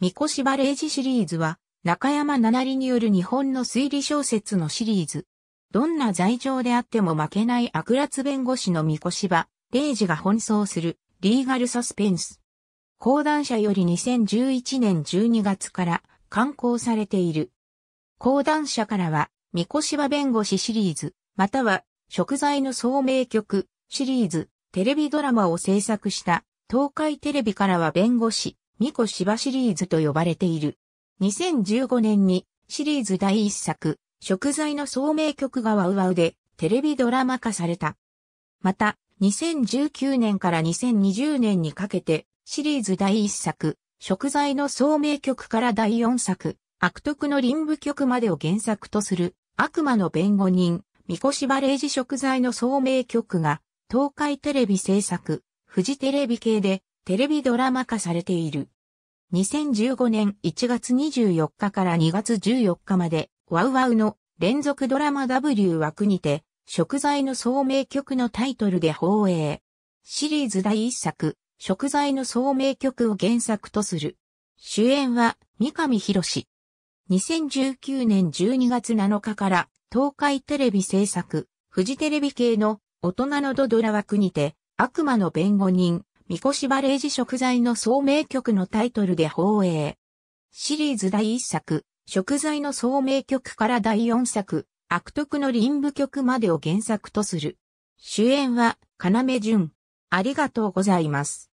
三越バレージシリーズは、中山七里による日本の推理小説のシリーズ。どんな罪状であっても負けない悪辣弁護士の三越場、レイジが奔走する、リーガルサスペンス。講談社より2011年12月から刊行されている。講談社からは、三越場弁護士シリーズ、または、食材の聡明曲シリーズ、テレビドラマを制作した、東海テレビからは弁護士、巫女芝シリーズと呼ばれている。2015年にシリーズ第一作、食材の聡明曲がワウワウでテレビドラマ化された。また、2019年から2020年にかけてシリーズ第一作、食材の聡明曲から第4作、悪徳の臨部曲までを原作とする悪魔の弁護人、三越バレージ食材の聡明曲が東海テレビ制作、富士テレビ系でテレビドラマ化されている。2015年1月24日から2月14日まで、ワウワウの連続ドラマ W 枠にて、食材の聡明曲のタイトルで放映。シリーズ第1作、食材の聡明曲を原作とする。主演は、三上博史。2019年12月7日から、東海テレビ制作、フジテレビ系の大人のドドラ枠にて、悪魔の弁護人、三越バレージ食材の総名曲のタイトルで放映。シリーズ第1作、食材の総名曲から第4作、悪徳の臨部曲までを原作とする。主演は、要潤。ありがとうございます。